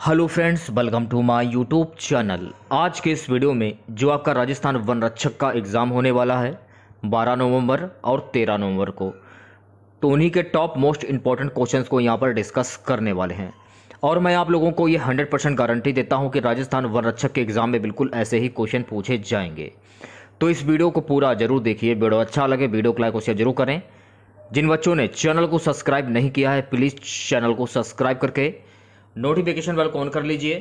hello friends welcome to my YouTube channel आज के इस वीडियो में जो आपका राजस्थान वन रक्षक का एग्ज़ाम होने वाला है 12 नवंबर और 13 नवंबर को तो उन्हीं के टॉप मोस्ट इंपॉर्टेंट क्वेश्चंस को यहाँ पर डिस्कस करने वाले हैं और मैं आप लोगों को ये 100 परसेंट गारंटी देता हूँ कि राजस्थान वन रक्षक के एग्ज़ाम में बिल्कुल ऐसे ही क्वेश्चन पूछे जाएंगे तो इस वीडियो को पूरा जरूर देखिए वीडियो अच्छा लगे वीडियो को लाइक और शेयर जरूर करें जिन बच्चों ने चैनल को सब्सक्राइब नहीं किया है प्लीज़ चैनल को सब्सक्राइब करके नोटिफिकेशन बेल ऑन कर लीजिए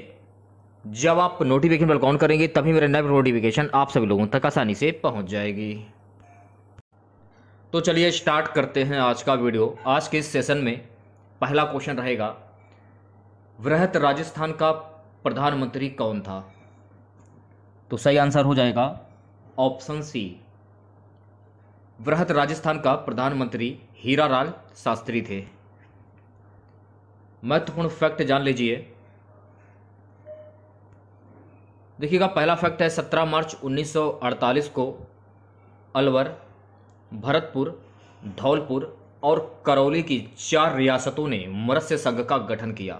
जब आप नोटिफिकेशन बेल ऑन करेंगे तभी मेरा नया नोटिफिकेशन आप सभी लोगों तक आसानी से पहुंच जाएगी तो चलिए स्टार्ट करते हैं आज का वीडियो आज के इस सेशन में पहला क्वेश्चन रहेगा वृहत राजस्थान का प्रधानमंत्री कौन था तो सही आंसर हो जाएगा ऑप्शन सी वृहत राजस्थान का प्रधानमंत्री लाल शास्त्री थे महत्वपूर्ण फैक्ट जान लीजिए देखिएगा पहला फैक्ट है 17 मार्च 1948 को अलवर भरतपुर धौलपुर और करौली की चार रियासतों ने मत्स्य संघ का गठन किया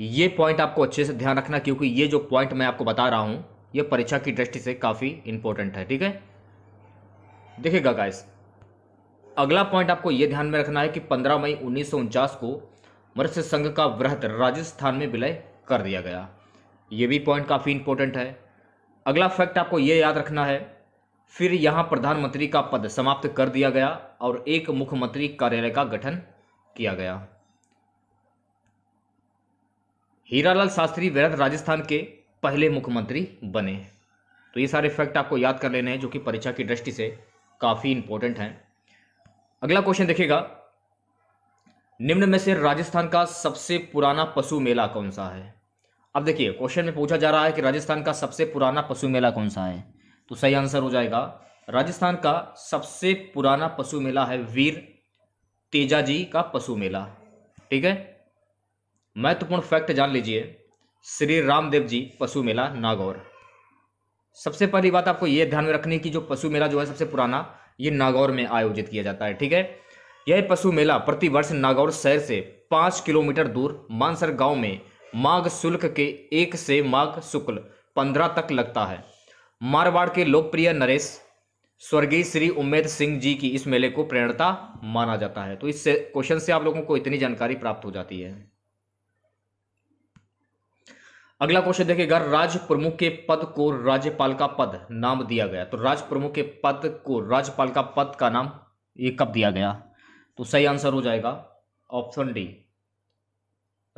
ये पॉइंट आपको अच्छे से ध्यान रखना क्योंकि ये जो पॉइंट मैं आपको बता रहा हूँ ये परीक्षा की दृष्टि से काफ़ी इंपॉर्टेंट है ठीक है देखिएगा गाइस अगला पॉइंट आपको ये ध्यान में रखना है कि 15 मई उन्नीस को मत्स्य संघ का वृहत राजस्थान में विलय कर दिया गया ये भी पॉइंट काफ़ी इंपॉर्टेंट है अगला फैक्ट आपको ये याद रखना है फिर यहाँ प्रधानमंत्री का पद समाप्त कर दिया गया और एक मुख्यमंत्री कार्यालय का गठन किया गया हीरालाल शास्त्री वैरत राजस्थान के पहले मुख्यमंत्री बने तो ये सारे फैक्ट आपको याद कर लेने हैं जो कि परीक्षा की दृष्टि से काफ़ी इंपॉर्टेंट हैं अगला क्वेश्चन देखिएगा निम्न में से राजस्थान का सबसे पुराना पशु मेला कौन सा है अब देखिए क्वेश्चन में पूछा जा रहा है कि राजस्थान का सबसे पुराना पशु मेला कौन सा है तो सही आंसर हो जाएगा राजस्थान का सबसे पुराना पशु मेला है वीर तेजा जी का पशु मेला ठीक है महत्वपूर्ण फैक्ट जान लीजिए श्री रामदेव जी पशु मेला नागौर सबसे पहली बात आपको यह ध्यान में रखनी है कि जो पशु मेला जो है सबसे पुराना ये नागौर में आयोजित किया जाता है ठीक है यह पशु मेला प्रतिवर्ष नागौर शहर से पाँच किलोमीटर दूर मानसर गांव में माघ शुल्क के एक से माघ शुक्ल पंद्रह तक लगता है मारवाड़ के लोकप्रिय नरेश स्वर्गीय श्री उम्मेद सिंह जी की इस मेले को प्रेरणता माना जाता है तो इस क्वेश्चन से आप लोगों को इतनी जानकारी प्राप्त हो जाती है अगला क्वेश्चन देखिएगा राज्य प्रमुख के पद को राज्यपाल का पद नाम दिया गया तो राज्य प्रमुख के पद को राज्यपाल का पद का नाम ये कब दिया गया तो सही आंसर हो जाएगा ऑप्शन डी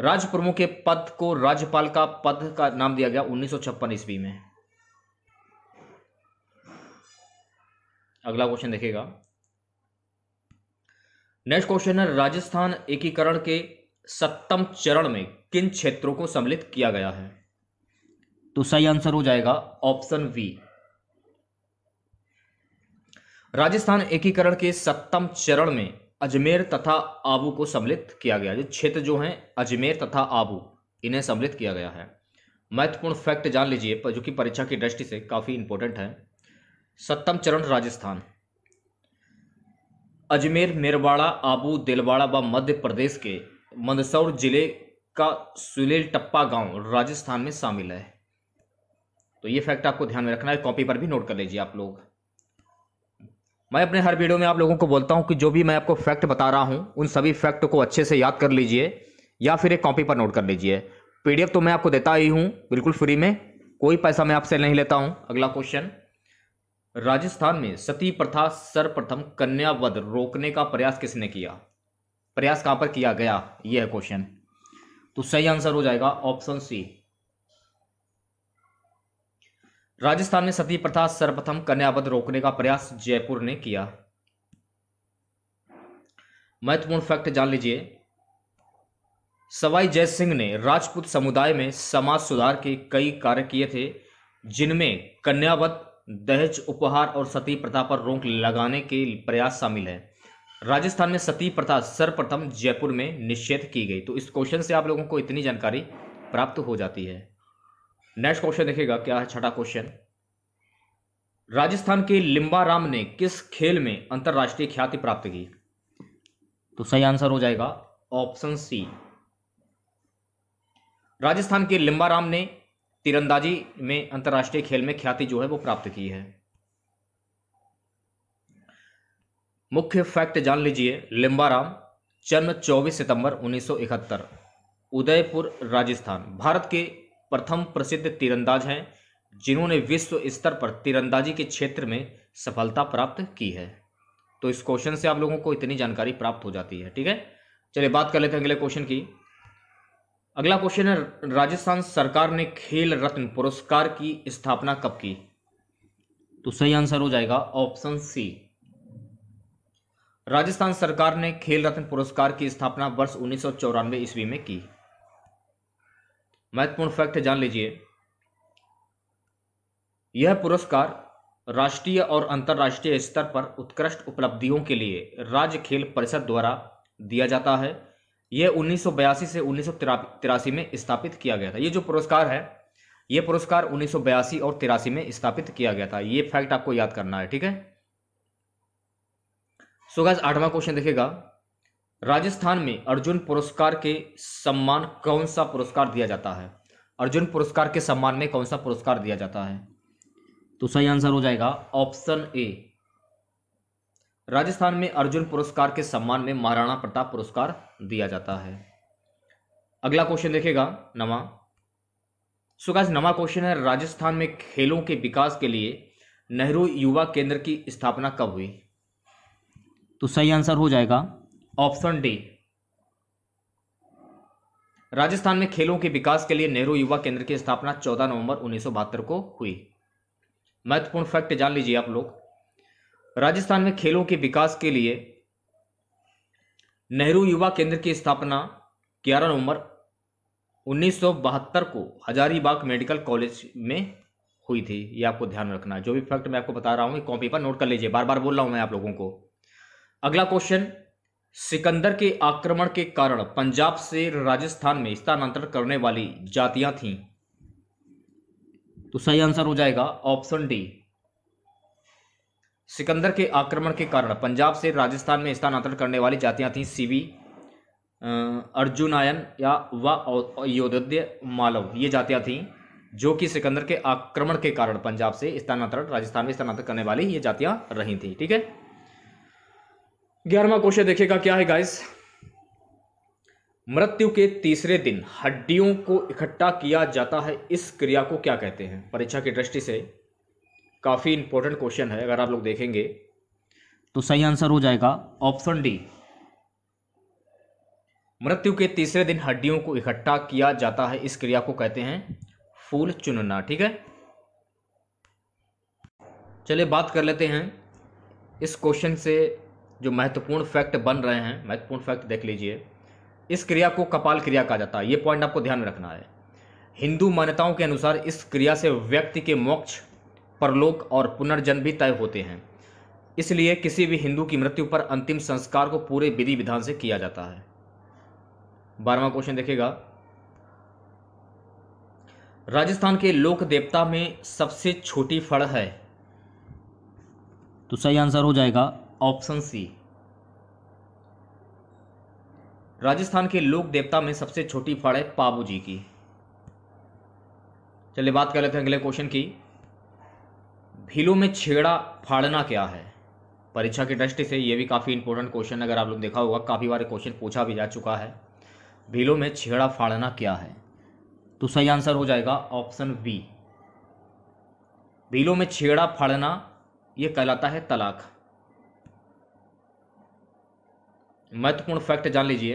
राज्य प्रमुख के पद को राज्यपाल का पद का नाम दिया गया उन्नीस ईस्वी में अगला क्वेश्चन देखेगा नेक्स्ट क्वेश्चन है राजस्थान एकीकरण के सप्तम चरण में किन क्षेत्रों को सम्मिलित किया गया है तो सही आंसर हो जाएगा ऑप्शन वी राजस्थान एकीकरण के सप्तम चरण में अजमेर तथा आबू को सम्मिलित किया गया जो क्षेत्र जो हैं अजमेर तथा आबू इन्हें सम्मिलित किया गया है महत्वपूर्ण फैक्ट जान लीजिए जो कि परीक्षा की दृष्टि से काफ़ी इंपॉर्टेंट है सप्तम चरण राजस्थान अजमेर मेरवाड़ा आबू दिलवाड़ा व मध्य प्रदेश के मंदसौर जिले का सुलेल टप्पा गांव राजस्थान में शामिल है तो ये फैक्ट आपको ध्यान में रखना है कॉपी पर भी नोट कर लीजिए आप लोग मैं अपने हर वीडियो में आप लोगों को बोलता हूँ कि जो भी मैं आपको फैक्ट बता रहा हूँ उन सभी फैक्ट को अच्छे से याद कर लीजिए या फिर एक कॉपी पर नोट कर लीजिए पीडीएफ तो मैं आपको देता ही हूँ बिल्कुल फ्री में कोई पैसा मैं आपसे नहीं लेता हूँ अगला क्वेश्चन राजस्थान में सती प्रथा सर्वप्रथम कन्या वध रोकने का प्रयास किसने किया प्रयास कहाँ पर किया गया यह है क्वेश्चन तो सही आंसर हो जाएगा ऑप्शन सी राजस्थान में सती प्रथा सर्वप्रथम कन्यावध रोकने का प्रयास जयपुर ने किया महत्वपूर्ण फैक्ट जान लीजिए सवाई जय सिंह ने राजपूत समुदाय में समाज सुधार के कई कार्य किए थे जिनमें कन्यावध दहेज उपहार और सती प्रथा पर रोक लगाने के प्रयास शामिल है राजस्थान में सती प्रथा सर्वप्रथम जयपुर में निषेध की गई तो इस क्वेश्चन से आप लोगों को इतनी जानकारी प्राप्त हो जाती है नेक्स्ट क्वेश्चन देखिएगा क्या है छठा क्वेश्चन राजस्थान के लिंबाराम राम ने किस खेल में अंतर्राष्ट्रीय ख्याति प्राप्त की तो सही आंसर हो जाएगा ऑप्शन सी राजस्थान के लिंबाराम राम ने तीरंदाजी में अंतर्राष्ट्रीय खेल में ख्याति जो है वो प्राप्त की है मुख्य फैक्ट जान लीजिए लिंबाराम जन्म 24 सितंबर 1971 उदयपुर राजस्थान भारत के प्रथम प्रसिद्ध तीरंदाज हैं जिन्होंने विश्व स्तर पर तीरंदाजी के क्षेत्र में सफलता प्राप्त की है तो इस क्वेश्चन से आप लोगों को इतनी जानकारी प्राप्त हो जाती है ठीक है चलिए बात कर लेते हैं अगले क्वेश्चन की अगला क्वेश्चन है राजस्थान सरकार ने खेल रत्न पुरस्कार की स्थापना कब की तो सही आंसर हो जाएगा ऑप्शन सी राजस्थान सरकार ने खेल रत्न पुरस्कार की स्थापना वर्ष उन्नीस ईस्वी में की महत्वपूर्ण फैक्ट जान लीजिए यह पुरस्कार राष्ट्रीय और अंतर्राष्ट्रीय स्तर पर उत्कृष्ट उपलब्धियों के लिए राज्य खेल परिषद द्वारा दिया जाता है यह 1982 से उन्नीस में स्थापित किया गया था ये जो पुरस्कार है ये पुरस्कार 1982 और तिरासी में स्थापित किया गया था ये फैक्ट आपको याद करना है ठीक है सो गैस आठवां क्वेश्चन देखिएगा राजस्थान में अर्जुन पुरस्कार के सम्मान कौन सा पुरस्कार दिया जाता है अर्जुन पुरस्कार के सम्मान में कौन सा पुरस्कार दिया जाता है तो सही आंसर हो जाएगा ऑप्शन ए राजस्थान में अर्जुन पुरस्कार के सम्मान में महाराणा प्रताप पुरस्कार दिया जाता है अगला क्वेश्चन देखेगा नवा सुगाज नवा क्वेश्चन है राजस्थान में खेलों के विकास के लिए नेहरू युवा केंद्र की स्थापना कब हुई तो सही आंसर हो जाएगा ऑप्शन डी राजस्थान में खेलों के विकास के लिए नेहरू युवा केंद्र की स्थापना 14 नवंबर उन्नीस को हुई महत्वपूर्ण फैक्ट जान लीजिए आप लोग राजस्थान में खेलों के विकास के लिए नेहरू युवा केंद्र की स्थापना 11 नवंबर उन्नीस को हजारीबाग मेडिकल कॉलेज में हुई थी ये आपको ध्यान रखना जो भी फैक्ट मैं आपको बता रहा हूँ कॉपी पर नोट कर लीजिए बार बार बोल रहा हूँ मैं आप लोगों को अगला क्वेश्चन सिकंदर के आक्रमण के कारण पंजाब से राजस्थान में स्थानांतरण करने वाली जातियां थीं तो सही आंसर हो जाएगा ऑप्शन डी सिकंदर के आक्रमण के कारण पंजाब से राजस्थान में स्थानांतरण करने वाली जातियां थीं सीवी अर्जुनायन या व योद्य मालव ये जातियां थीं जो कि सिकंदर के आक्रमण के कारण पंजाब से स्थानांतरण राजस्थान में स्थानांतरण करने वाली ये जातियां रही थी ठीक है ग्यारहवा क्वेश्चन देखेगा क्या है गाइस मृत्यु के तीसरे दिन हड्डियों को इकट्ठा किया जाता है इस क्रिया को क्या कहते हैं परीक्षा की दृष्टि से काफ़ी इंपॉर्टेंट क्वेश्चन है अगर आप लोग देखेंगे तो सही आंसर हो जाएगा ऑप्शन डी मृत्यु के तीसरे दिन हड्डियों को इकट्ठा किया जाता है इस क्रिया को कहते हैं फूल चुनना ठीक है चलिए बात कर लेते हैं इस क्वेश्चन से जो महत्वपूर्ण फैक्ट बन रहे हैं महत्वपूर्ण फैक्ट देख लीजिए इस क्रिया को कपाल क्रिया कहा जाता है ये पॉइंट आपको ध्यान में रखना है हिंदू मान्यताओं के अनुसार इस क्रिया से व्यक्ति के मोक्ष परलोक और पुनर्जन्म भी तय होते हैं इसलिए किसी भी हिंदू की मृत्यु पर अंतिम संस्कार को पूरे विधि विधान से किया जाता है बारहवा क्वेश्चन देखेगा राजस्थान के लोक देवता में सबसे छोटी फड़ है तो सही आंसर हो जाएगा ऑप्शन सी राजस्थान के लोक देवता में सबसे छोटी फड़ है पाबू जी की चलिए बात कर लेते हैं अगले क्वेश्चन की भीलों में छेड़ा फाड़ना क्या है परीक्षा की दृष्टि से यह भी काफ़ी इंपॉर्टेंट क्वेश्चन अगर आप लोग देखा होगा काफ़ी बार क्वेश्चन पूछा भी जा चुका है भीलों में छेड़ा फाड़ना क्या है तो सही आंसर हो जाएगा ऑप्शन बी भीलों में छेड़ा फाड़ना यह कहलाता है तलाक महत्वपूर्ण फैक्ट जान लीजिए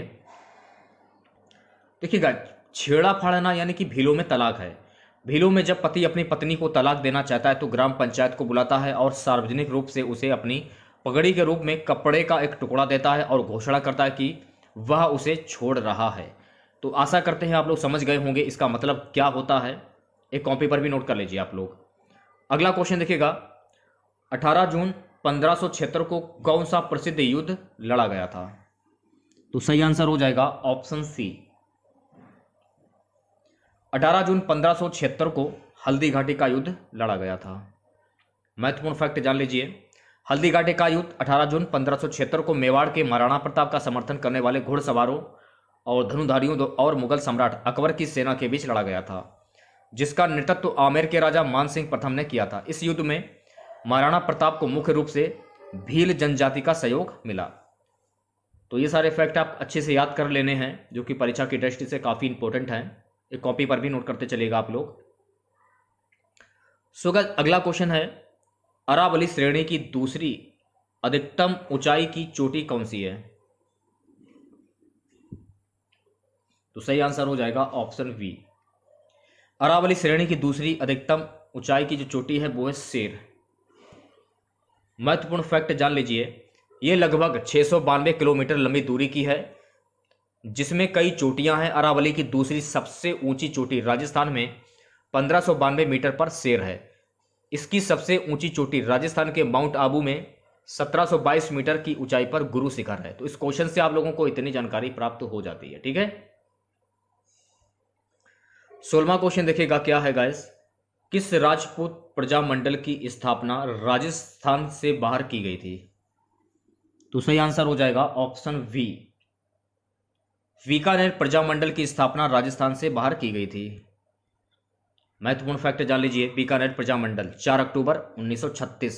देखिएगा छेड़ा फाड़ना यानी कि भीलों में तलाक है भीलों में जब पति अपनी पत्नी को तलाक देना चाहता है तो ग्राम पंचायत को बुलाता है और सार्वजनिक रूप से उसे अपनी पगड़ी के रूप में कपड़े का एक टुकड़ा देता है और घोषणा करता है कि वह उसे छोड़ रहा है तो आशा करते हैं आप लोग समझ गए होंगे इसका मतलब क्या होता है एक कॉपी पर भी नोट कर लीजिए आप लोग अगला क्वेश्चन देखिएगा 18 जून पंद्रह को कौन सा प्रसिद्ध युद्ध लड़ा गया था तो सही आंसर हो जाएगा ऑप्शन सी 18 जून पंद्रह को हल्दी घाटी का युद्ध लड़ा गया था महत्वपूर्ण फैक्ट जान लीजिए हल्दी घाटी का युद्ध 18 जून पंद्रह को मेवाड़ के महाराणा प्रताप का समर्थन करने वाले घुड़सवारों और धनुधारियों और मुगल सम्राट अकबर की सेना के बीच लड़ा गया था जिसका नेतृत्व आमेर के राजा मान सिंह प्रथम ने किया था इस युद्ध में महाराणा प्रताप को मुख्य रूप से भील जनजाति का सहयोग मिला तो ये सारे फैक्ट आप अच्छे से याद कर लेने हैं जो कि परीक्षा की दृष्टि से काफ़ी इंपॉर्टेंट हैं एक कॉपी पर भी नोट करते चलेगा आप लोग सो अगला क्वेश्चन है अरावली श्रेणी की दूसरी अधिकतम ऊंचाई की चोटी कौन सी है तो सही आंसर हो जाएगा ऑप्शन वी अरावली श्रेणी की दूसरी अधिकतम ऊंचाई की जो चोटी है वो है शेर महत्वपूर्ण फैक्ट जान लीजिए ये लगभग छः किलोमीटर लंबी दूरी की है जिसमें कई चोटियां हैं अरावली की दूसरी सबसे ऊंची चोटी राजस्थान में पंद्रह मीटर पर शेर है इसकी सबसे ऊंची चोटी राजस्थान के माउंट आबू में 1722 मीटर की ऊंचाई पर गुरु शिखर है तो इस क्वेश्चन से आप लोगों को इतनी जानकारी प्राप्त हो जाती है ठीक है सोलवा क्वेश्चन देखिएगा क्या है गायस किस राजपूत प्रजामंडल की स्थापना राजस्थान से बाहर की गई थी तो सही आंसर हो जाएगा ऑप्शन वी बीकानेर प्रजामंडल की स्थापना राजस्थान से बाहर की गई थी महत्वपूर्ण फैक्ट जान लीजिए बीकानेर प्रजामंडल 4 अक्टूबर 1936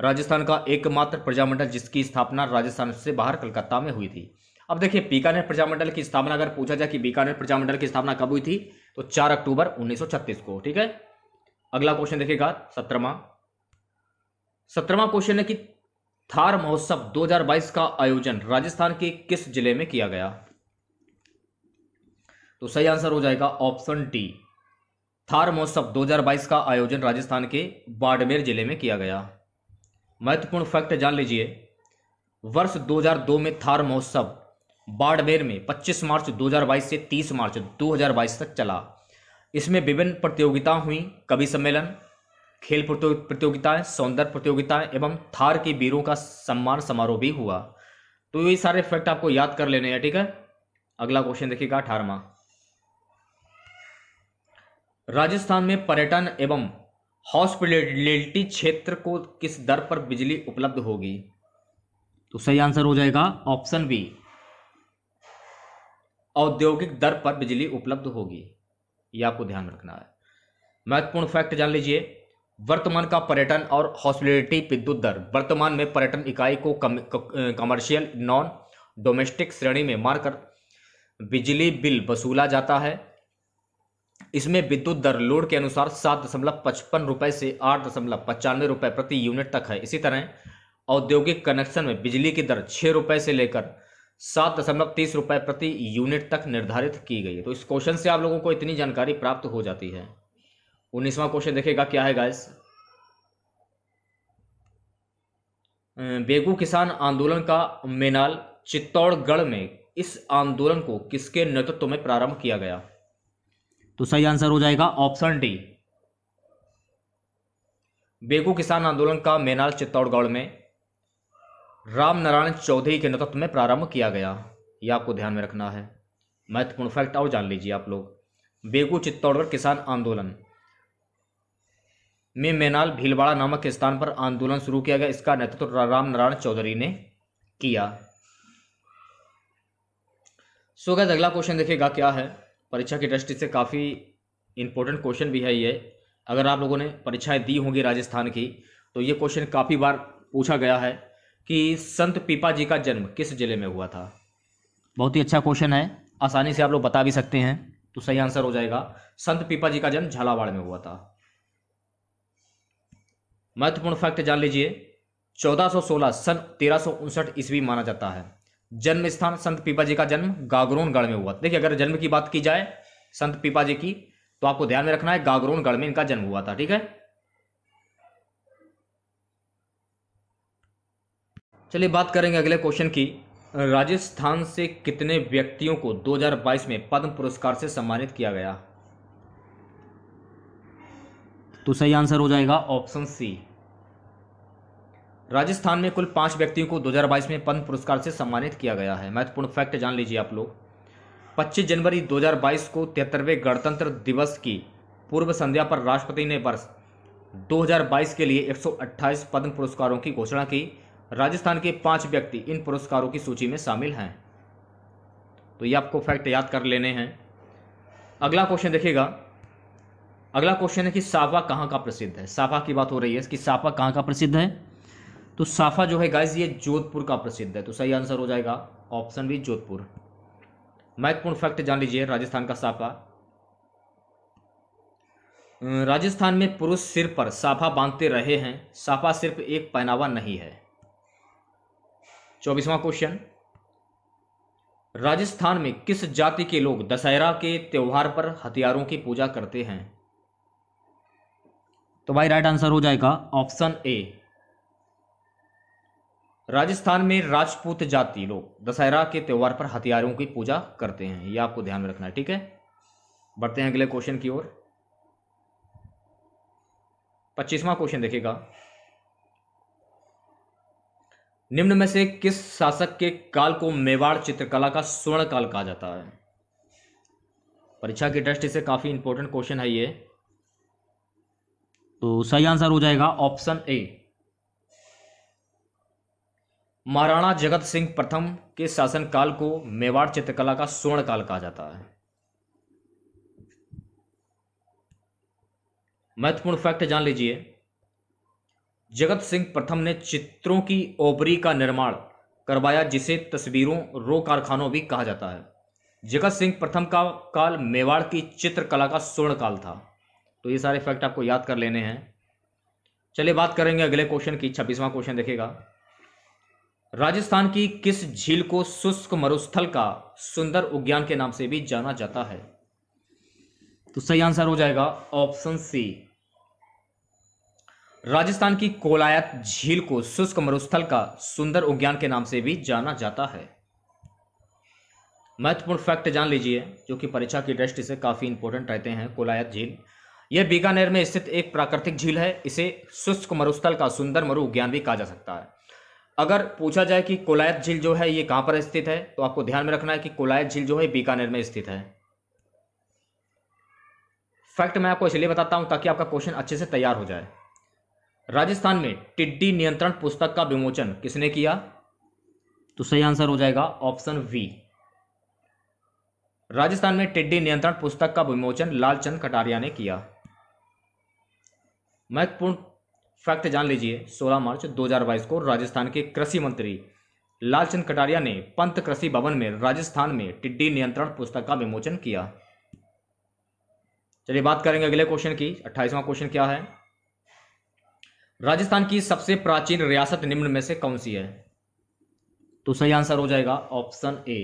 राजस्थान का एकमात्र प्रजामंडल जिसकी स्थापना राजस्थान से बाहर कलकत्ता में हुई थी अब देखिए बीकानेर प्रजामंडल की स्थापना अगर पूछा जाए कि बीकानेर प्रजामंडल की स्थापना कब हुई थी तो 4 अक्टूबर 1936 को ठीक है अगला क्वेश्चन देखिएगा सत्रमा सत्रमा क्वेश्चन है कि थार महोत्सव 2022 का आयोजन राजस्थान के किस जिले में किया गया तो सही आंसर हो जाएगा ऑप्शन डी थार महोत्सव 2022 का आयोजन राजस्थान के बाड़मेर जिले में किया गया महत्वपूर्ण फैक्ट जान लीजिए वर्ष 2002 में थार महोत्सव बाड़मेर में 25 मार्च 2022 से 30 मार्च 2022 तक चला इसमें विभिन्न प्रतियोगिताएं हुई कवि सम्मेलन खेल प्रतियोगिताएं सौंदर्य प्रतियोगिताएं एवं थार के वीरों का सम्मान समारोह भी हुआ तो ये सारे फैक्ट आपको याद कर लेने हैं ठीक है अगला क्वेश्चन देखिएगा अठारवा राजस्थान में पर्यटन एवं हॉस्पिटलिटी क्षेत्र को किस दर पर बिजली उपलब्ध होगी तो सही आंसर हो जाएगा ऑप्शन बी औद्योगिक दर पर बिजली उपलब्ध होगी यह आपको ध्यान रखना है महत्वपूर्ण फैक्ट जान लीजिए वर्तमान का पर्यटन और हॉस्पिटलिटी विद्युत दर वर्तमान में पर्यटन इकाई को कमर्शियल नॉन डोमेस्टिक श्रेणी में मारकर बिजली बिल वसूला जाता है इसमें विद्युत दर लोड के अनुसार सात दशमलव पचपन रुपये से आठ दशमलव पचानवे रुपये प्रति यूनिट तक है इसी तरह औद्योगिक कनेक्शन में बिजली की दर छः रुपये से लेकर सात दशमलव तीस रुपये प्रति यूनिट तक निर्धारित की गई है तो इस क्वेश्चन से आप लोगों को इतनी जानकारी प्राप्त हो जाती है उन्नीसवा क्वेश्चन देखेगा क्या है गाइस बेगू किसान आंदोलन का मेनाल चित्तौड़गढ़ में इस आंदोलन को किसके नेतृत्व में प्रारंभ किया गया तो सही आंसर हो जाएगा ऑप्शन डी बेगू किसान आंदोलन का मेनाल चित्तौड़गढ़ में रामनारायण चौधरी के नेतृत्व में प्रारंभ किया गया यह आपको ध्यान में रखना है महत्वपूर्ण फैक्ट और जान लीजिए आप लोग बेगू चित्तौड़गढ़ किसान आंदोलन में मैनाल भीलवाड़ा नामक स्थान पर आंदोलन शुरू किया गया इसका नेतृत्व राम नारायण चौधरी ने किया सो गैस अगला क्वेश्चन देखिएगा क्या है परीक्षा की दृष्टि से काफ़ी इंपॉर्टेंट क्वेश्चन भी है ये अगर आप लोगों ने परीक्षाएं दी होंगी राजस्थान की तो ये क्वेश्चन काफ़ी बार पूछा गया है कि संत पीपा जी का जन्म किस जिले में हुआ था बहुत ही अच्छा क्वेश्चन है आसानी से आप लोग बता भी सकते हैं तो सही आंसर हो जाएगा संत पीपा जी का जन्म झालावाड़ में हुआ था महत्वपूर्ण फैक्ट जान लीजिए 1416 सन तेरह ईस्वी माना जाता है जन्म स्थान संत पीपा जी का जन्म गागरोनगढ़ में हुआ देखिए अगर जन्म की बात की जाए संत पीपा जी की तो आपको ध्यान में रखना है गागरोनगढ़ में इनका जन्म हुआ था ठीक है चलिए बात करेंगे अगले क्वेश्चन की राजस्थान से कितने व्यक्तियों को 2022 में पद्म पुरस्कार से सम्मानित किया गया तो सही आंसर हो जाएगा ऑप्शन सी राजस्थान में कुल पांच व्यक्तियों को 2022 में पद्म पुरस्कार से सम्मानित किया गया है महत्वपूर्ण फैक्ट जान लीजिए आप लोग 25 जनवरी 2022 को तिहत्तरवें गणतंत्र दिवस की पूर्व संध्या पर राष्ट्रपति ने वर्ष 2022 के लिए 128 पद्म पुरस्कारों की घोषणा की राजस्थान के पांच व्यक्ति इन पुरस्कारों की सूची में शामिल हैं तो ये आपको फैक्ट याद कर लेने हैं अगला क्वेश्चन देखिएगा अगला क्वेश्चन है कि साफा कहाँ का प्रसिद्ध है साफा की बात हो रही है कि साफा कहाँ का प्रसिद्ध है तो साफा जो है गाइज ये जोधपुर का प्रसिद्ध है तो सही आंसर हो जाएगा ऑप्शन बी जोधपुर महत्वपूर्ण फैक्ट जान लीजिए राजस्थान का साफा अं, राजस्थान में पुरुष सिर पर साफा बांधते रहे हैं साफा सिर्फ एक पहनावा नहीं है चौबीसवां क्वेश्चन राजस्थान में किस जाति के लोग दशहरा के त्यौहार पर हथियारों की पूजा करते हैं तो भाई राइट आंसर हो जाएगा ऑप्शन ए राजस्थान में राजपूत जाति लोग दशहरा के त्यौहार पर हथियारों की पूजा करते हैं यह आपको ध्यान में रखना है ठीक है बढ़ते हैं अगले क्वेश्चन की ओर पच्चीसवा क्वेश्चन देखिएगा निम्न में से किस शासक के काल को मेवाड़ चित्रकला का स्वर्ण काल कहा जाता है परीक्षा की दृष्टि से काफी इंपोर्टेंट क्वेश्चन है ये तो सही आंसर हो जाएगा ऑप्शन ए महाराणा जगत सिंह प्रथम के शासनकाल को मेवाड़ चित्रकला का स्वर्ण काल कहा जाता है महत्वपूर्ण फैक्ट जान लीजिए जगत सिंह प्रथम ने चित्रों की ओबरी का निर्माण करवाया जिसे तस्वीरों रो कारखानों भी कहा जाता है जगत सिंह प्रथम का काल मेवाड़ की चित्रकला का स्वर्ण काल था तो ये सारे फैक्ट आपको याद कर लेने हैं चलिए बात करेंगे अगले क्वेश्चन की छब्बीसवां क्वेश्चन देखेगा राजस्थान की किस झील को शुष्क मरुस्थल का सुंदर उद्यान के नाम से भी जाना जाता है तो सही आंसर हो जाएगा ऑप्शन सी राजस्थान की कोलायत झील को शुष्क मरुस्थल का सुंदर उद्यान के नाम से भी जाना जाता है महत्वपूर्ण फैक्ट जान लीजिए जो कि परीक्षा की दृष्टि से काफ़ी इंपोर्टेंट रहते हैं कोलायत झील यह बीकानेर में स्थित एक प्राकृतिक झील है इसे शुष्क मरुस्थल का सुंदर मरु उद्यान भी कहा जा सकता है अगर पूछा जाए कि कोलायत झील जो है ये कहां पर स्थित है तो आपको ध्यान में रखना है कि कोलायत झील जो है बीकानेर में स्थित है फैक्ट मैं आपको इसलिए बताता हूं ताकि आपका क्वेश्चन अच्छे से तैयार हो जाए राजस्थान में टिड्डी नियंत्रण पुस्तक का विमोचन किसने किया तो सही आंसर हो जाएगा ऑप्शन वी राजस्थान में टिड्डी नियंत्रण पुस्तक का विमोचन लालचंद कटारिया ने किया महत्वपूर्ण फैक्ट जान लीजिए 16 मार्च 2022 को राजस्थान के कृषि मंत्री लालचंद कटारिया ने पंत कृषि भवन में राजस्थान में टिड्डी नियंत्रण पुस्तक का विमोचन किया चलिए बात करेंगे अगले क्वेश्चन की अट्ठाईसवां क्वेश्चन क्या है राजस्थान की सबसे प्राचीन रियासत निम्न में से कौन सी है तो सही आंसर हो जाएगा ऑप्शन ए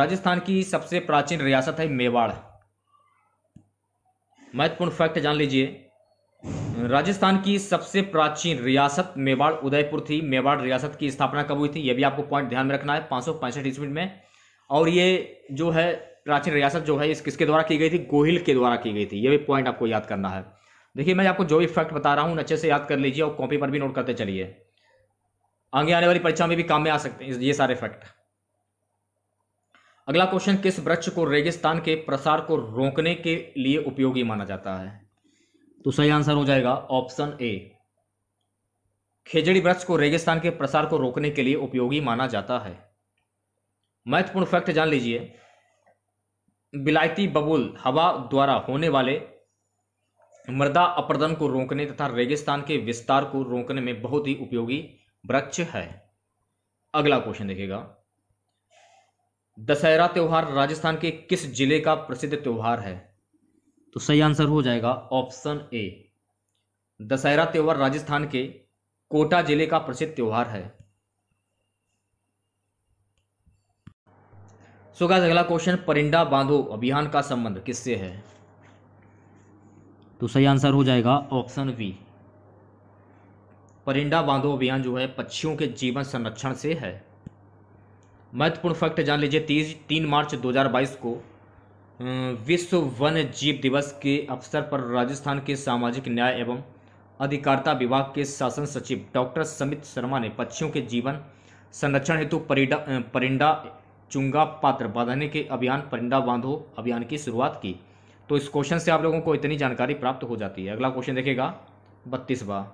राजस्थान की सबसे प्राचीन रियासत है मेवाड़ महत्वपूर्ण फैक्ट जान लीजिए राजस्थान की सबसे प्राचीन रियासत मेवाड़ उदयपुर थी मेवाड़ रियासत की स्थापना कब हुई थी यह भी आपको पॉइंट ध्यान में रखना है पाँच सौ पैंसठ में और ये जो है प्राचीन रियासत जो है इस किसके द्वारा की गई थी गोहिल के द्वारा की गई थी यह भी पॉइंट आपको याद करना है देखिए मैं आपको जो भी फैक्ट बता रहा हूँ अच्छे से याद कर लीजिए और कॉपी पर भी नोट करते चलिए आगे आने वाली परीक्षा में भी काम में आ सकते हैं ये सारे फैक्ट अगला क्वेश्चन किस वृक्ष को रेगिस्तान के प्रसार को रोकने के लिए उपयोगी माना जाता है तो सही आंसर हो जाएगा ऑप्शन ए खेजड़ी वृक्ष को रेगिस्तान के प्रसार को रोकने के लिए उपयोगी माना जाता है महत्वपूर्ण फैक्ट जान लीजिए बिलायती बबुल हवा द्वारा होने वाले मृदा अपर्दन को रोकने तथा रेगिस्तान के विस्तार को रोकने में बहुत ही उपयोगी वृक्ष है अगला क्वेश्चन देखिएगा दशहरा त्यौहार राजस्थान के किस जिले का प्रसिद्ध त्यौहार है तो सही आंसर हो जाएगा ऑप्शन ए दशहरा त्यौहार राजस्थान के कोटा जिले का प्रसिद्ध त्यौहार है सो अगला क्वेश्चन परिंडा बांधो अभियान का संबंध किससे है तो सही आंसर हो जाएगा ऑप्शन बी परिंडा बांधो अभियान जो है पक्षियों के जीवन संरक्षण से है महत्वपूर्ण फैक्ट जान लीजिए तीस तीन मार्च 2022 को विश्व वन्य जीव दिवस के अवसर पर राजस्थान के सामाजिक न्याय एवं अधिकारिता विभाग के शासन सचिव डॉक्टर समित शर्मा ने पक्षियों के जीवन संरक्षण हेतु परिडा परिंडा चुंगा पात्र बांधने के अभियान परिंडा बांधो अभियान की शुरुआत की तो इस क्वेश्चन से आप लोगों को इतनी जानकारी प्राप्त हो जाती है अगला क्वेश्चन देखेगा बत्तीसवा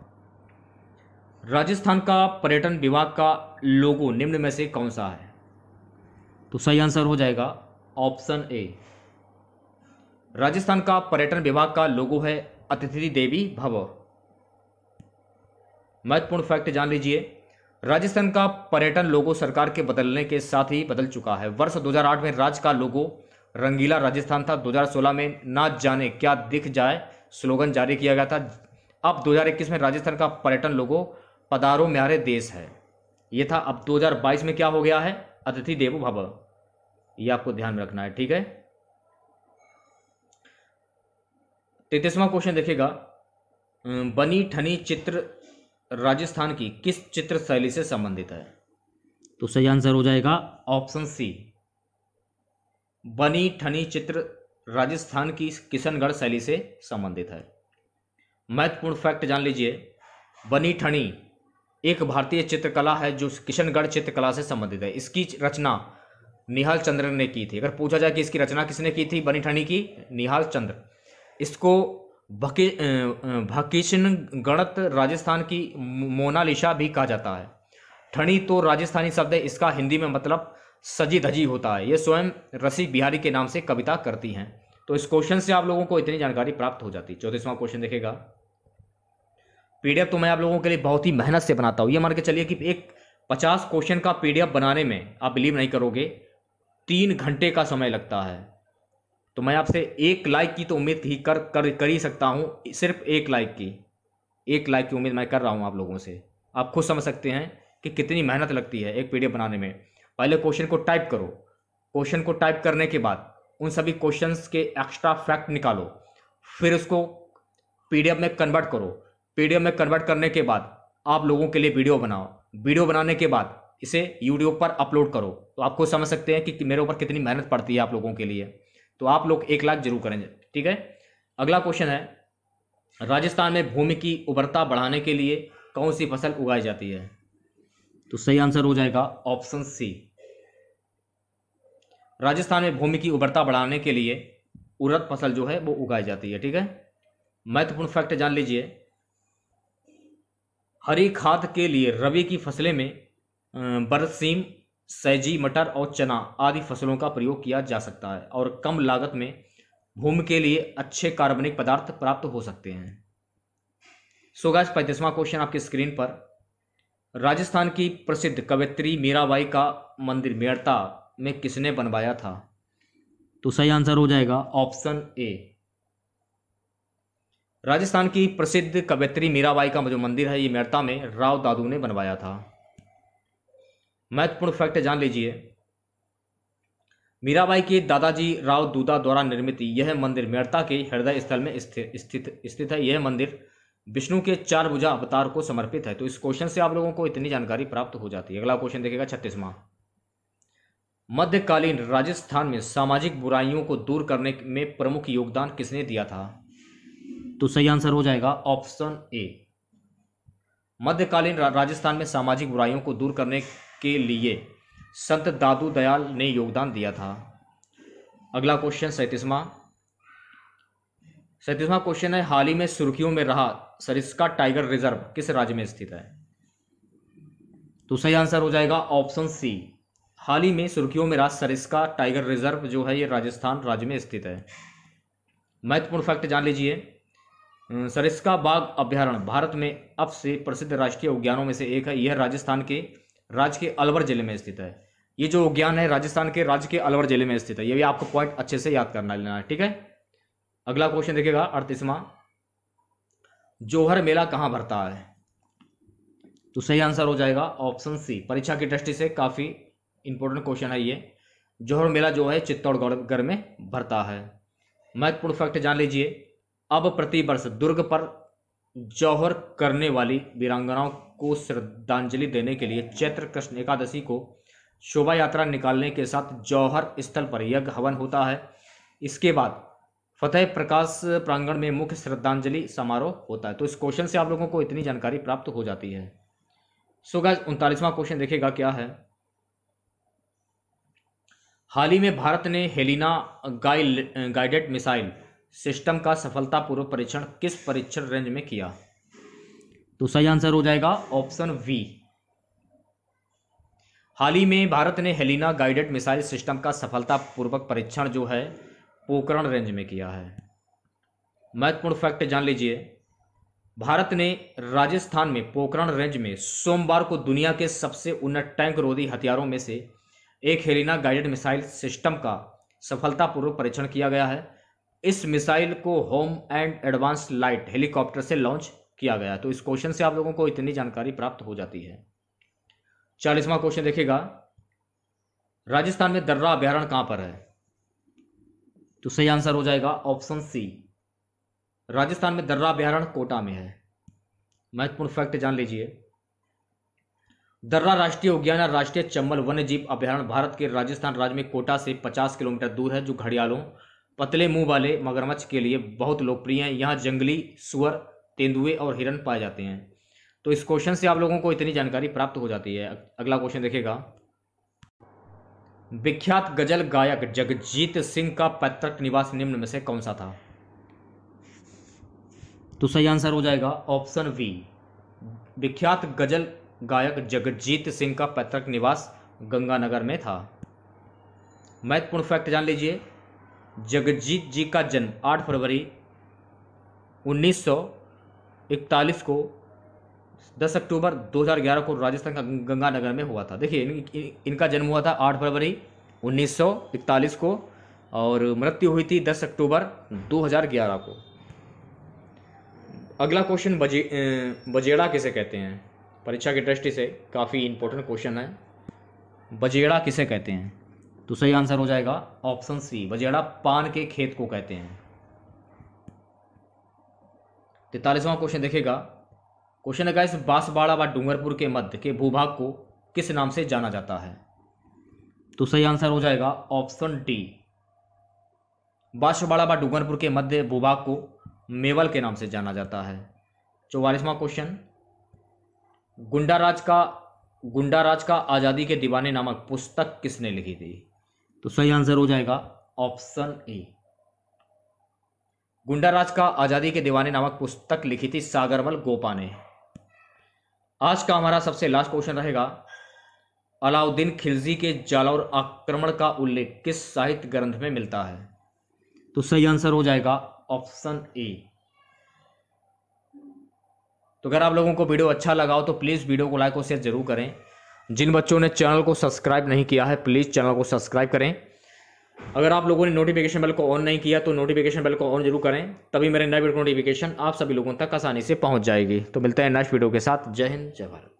राजस्थान का पर्यटन विभाग का लोगो निम्न में से कौन सा है तो सही आंसर हो जाएगा ऑप्शन ए राजस्थान का पर्यटन विभाग का लोगो है अतिथि देवी भव महत्वपूर्ण फैक्ट जान लीजिए राजस्थान का पर्यटन लोगो सरकार के बदलने के साथ ही बदल चुका है वर्ष 2008 में राज्य का लोगो रंगीला राजस्थान था 2016 में ना जाने क्या दिख जाए स्लोगन जारी किया गया था अब 2021 में राजस्थान का पर्यटन लोगो पदारो म्यारे देश है ये था अब 2022 में क्या हो गया है अतिथि देवो भव ये आपको ध्यान में रखना है ठीक है तैतीसवां क्वेश्चन देखिएगा बनी ठनी चित्र राजस्थान की किस चित्र शैली से संबंधित है तो सही आंसर हो जाएगा ऑप्शन सी बनी ठनी चित्र राजस्थान की किशनगढ़ शैली से संबंधित है महत्वपूर्ण फैक्ट जान लीजिए बनी ठनी एक भारतीय चित्रकला है जो किशनगढ़ चित्रकला से संबंधित है इसकी रचना निहाल चंद्र ने की थी अगर पूछा जाए कि इसकी रचना किसने की थी बनी ठनी की निहाल चंद्र इसको भके गणत राजस्थान की मोनालिशा भी कहा जाता है ठणी तो राजस्थानी शब्द है इसका हिंदी में मतलब सजी धजी होता है ये स्वयं रसिक बिहारी के नाम से कविता करती हैं तो इस क्वेश्चन से आप लोगों को इतनी जानकारी प्राप्त हो जाती है चौतीसवां क्वेश्चन देखेगा पीडीएफ तो मैं आप लोगों के लिए बहुत ही मेहनत से बनाता हूँ ये मान के चलिए कि एक पचास क्वेश्चन का पीडीएफ बनाने में आप बिलीव नहीं करोगे तीन घंटे का समय लगता है तो मैं आपसे एक लाइक की तो उम्मीद ही कर कर कर ही सकता हूँ सिर्फ एक लाइक की एक लाइक की उम्मीद मैं कर रहा हूँ आप लोगों से आप खुद समझ सकते हैं कि कितनी मेहनत लगती है एक पीडीएफ बनाने में पहले क्वेश्चन को टाइप करो क्वेश्चन को टाइप करने के बाद उन सभी क्वेश्चन के एक्स्ट्रा फैक्ट निकालो फिर उसको पीडीएफ में कन्वर्ट करो पीडीएफ में कन्वर्ट करने के बाद आप लोगों के लिए वीडियो बनाओ वीडियो बनाने के बाद इसे यूट्यूब पर अपलोड करो तो आप खुद समझ सकते हैं कि मेरे ऊपर कितनी मेहनत पड़ती है आप लोगों के लिए तो आप लोग एक लाख जरूर करेंगे ठीक है अगला क्वेश्चन है राजस्थान में भूमि की उर्वरता बढ़ाने के लिए कौन सी फसल उगाई जाती है तो सही आंसर हो जाएगा ऑप्शन सी राजस्थान में भूमि की उर्वरता बढ़ाने के लिए उरत फसल जो है वो उगाई जाती है ठीक है महत्वपूर्ण फैक्ट जान लीजिए हरी खाद के लिए रबी की फसलें में बरसीम सैजी मटर और चना आदि फसलों का प्रयोग किया जा सकता है और कम लागत में भूमि के लिए अच्छे कार्बनिक पदार्थ प्राप्त हो सकते हैं सोगा गैस पैंतीसवां क्वेश्चन आपकी स्क्रीन पर राजस्थान की प्रसिद्ध कवित्री मीराबाई का मंदिर मेड़ता में किसने बनवाया था तो सही आंसर हो जाएगा ऑप्शन ए राजस्थान की प्रसिद्ध कवित्री मीराबाई का जो मंदिर है ये मेड़ता में राव दादू ने बनवाया था महत्वपूर्ण फैक्ट जान लीजिए मीराबाई के दादाजी राव दूदा द्वारा निर्मित यह मंदिर मेड़ता के हृदय स्थल में स्थित स्थित है यह मंदिर विष्णु के चार भुजा अवतार को समर्पित है तो इस क्वेश्चन से आप लोगों को इतनी जानकारी प्राप्त हो जाती है अगला क्वेश्चन देखेगा छत्तीसवां मध्यकालीन राजस्थान में सामाजिक बुराइयों को दूर करने में प्रमुख योगदान किसने दिया था तो सही आंसर हो जाएगा ऑप्शन ए मध्यकालीन राजस्थान में सामाजिक बुराइयों को दूर करने के लिए संत दादू दयाल ने योगदान दिया था अगला क्वेश्चन सैंतीसवा सैंतीसवा क्वेश्चन है हाल ही में सुर्खियों में रहा सरिस्का टाइगर रिजर्व किस राज्य में स्थित है तो सही आंसर हो जाएगा ऑप्शन सी हाल ही में सुर्खियों में रहा सरिस्का टाइगर रिजर्व जो है ये राजस्थान राज्य में स्थित है महत्वपूर्ण फैक्ट जान लीजिए अं, सरिस्का बाघ अभ्यारण्य भारत में अब से प्रसिद्ध राष्ट्रीय उद्यानों में से एक है यह राजस्थान के राज्य के अलवर जिले में स्थित है ये जो उद्यान है राजस्थान के राज्य के अलवर जिले में स्थित है ये भी आपको पॉइंट अच्छे से याद करना लेना है ठीक है अगला क्वेश्चन देखिएगा अड़तीसवा जोहर मेला कहाँ भरता है तो सही आंसर हो जाएगा ऑप्शन सी परीक्षा की दृष्टि से काफ़ी इंपॉर्टेंट क्वेश्चन है ये जोहर मेला जो है चित्तौड़गढ़ में भरता है महत्वपूर्ण फैक्ट जान लीजिए अब प्रति वर्ष दुर्ग पर जौहर करने वाली वीरांगनाओं को श्रद्धांजलि देने के लिए चैत्र कृष्ण एकादशी को शोभा यात्रा निकालने के साथ जौहर स्थल पर यज्ञ हवन होता है इसके बाद फतेह प्रकाश प्रांगण में मुख्य श्रद्धांजलि समारोह होता है तो इस क्वेश्चन से आप लोगों को इतनी जानकारी प्राप्त हो जाती है सो उनतालीसवां क्वेश्चन देखेगा क्या है हाल ही में भारत ने हेलिना गाइडेड मिसाइल सिस्टम का सफलतापूर्वक परीक्षण किस परीक्षण रेंज में किया तो सही आंसर हो जाएगा ऑप्शन वी हाल ही में भारत ने हेलिना गाइडेड मिसाइल सिस्टम का सफलतापूर्वक परीक्षण जो है पोकरण रेंज में किया है महत्वपूर्ण फैक्ट जान लीजिए भारत ने राजस्थान में पोकरण रेंज में सोमवार को दुनिया के सबसे उन्नत टैंक रोधी हथियारों में से एक हेलिना गाइडेड मिसाइल सिस्टम का सफलतापूर्वक परीक्षण किया गया है इस मिसाइल को home and advanced light helicopter से लॉन्च किया गया तो इस क्वेश्चन से आप लोगों को इतनी जानकारी प्राप्त हो जाती है चालीसवां क्वेश्चन देखिएगा राजस्थान में दर्रा अभ्यारण कहां पर है तो सही आंसर हो जाएगा ऑप्शन सी राजस्थान में दर्रा अभ्यारण कोटा में है महत्वपूर्ण फैक्ट जान लीजिए दर्रा राष्ट्रीय उद्यान और राष्ट्रीय चंबल वन्य जीव अभ्यारण भारत के राजस्थान राज्य में कोटा से 50 किलोमीटर दूर है जो घड़ियालों पतले मुंह वाले मगरमच्छ के लिए बहुत लोकप्रिय हैं यहाँ जंगली सुअर तेंदुए और हिरण पाए जाते हैं तो इस क्वेश्चन से आप लोगों को इतनी जानकारी प्राप्त हो जाती है अगला क्वेश्चन देखेगा विख्यात गजल गायक जगजीत सिंह का पैतृक निवास निम्न में से कौन सा था तो सही आंसर हो जाएगा ऑप्शन वी विख्यात गजल गायक जगजीत सिंह का पैतृक निवास गंगानगर में था महत्वपूर्ण फैक्ट जान लीजिए जगजीत जी का जन्म 8 फरवरी 1941 को 10 अक्टूबर 2011 को राजस्थान का गंगानगर में हुआ था देखिए इन, इनका जन्म हुआ था 8 फरवरी 1941 को और मृत्यु हुई थी 10 अक्टूबर 2011 को अगला क्वेश्चन बजे बजेड़ा किसे कहते हैं परीक्षा की दृष्टि से काफ़ी इंपॉर्टेंट क्वेश्चन है बजेड़ा किसे कहते हैं तो सही आंसर हो जाएगा ऑप्शन सी बजेड़ा पान के खेत को कहते हैं तैतालीसवां क्वेश्चन देखेगा क्वेश्चन इस बांसवाड़ा व डूंगरपुर के मध्य के भूभाग को किस नाम से जाना जाता है तो सही आंसर हो जाएगा ऑप्शन डी बांसवाड़ा व डूंगरपुर के मध्य भूभाग को मेवल के नाम से जाना जाता है चौवालीसवां क्वेश्चन गुंडा राज का गुंडा राज का आज़ादी के दीवाने नामक पुस्तक किसने लिखी थी तो सही आंसर हो जाएगा ऑप्शन ए गुंडाराज का आज़ादी के दीवाने नामक पुस्तक लिखी थी सागरमल गोपा ने आज का हमारा सबसे लास्ट क्वेश्चन रहेगा अलाउद्दीन खिलजी के जालौर आक्रमण का उल्लेख किस साहित्य ग्रंथ में मिलता है तो सही आंसर हो जाएगा ऑप्शन ए तो अगर आप लोगों को वीडियो अच्छा लगा हो तो प्लीज़ वीडियो को लाइक और शेयर जरूर करें जिन बच्चों ने चैनल को सब्सक्राइब नहीं किया है प्लीज़ चैनल को सब्सक्राइब करें अगर आप लोगों ने नोटिफिकेशन बेल को ऑन नहीं किया तो नोटिफिकेशन बेल को ऑन जरूर करें तभी मेरे नए वीडियो नोटिफिकेशन आप सभी लोगों तक आसानी से पहुंच जाएगी तो मिलते हैं नेक्स्ट वीडियो के साथ जय हिंद जय भारत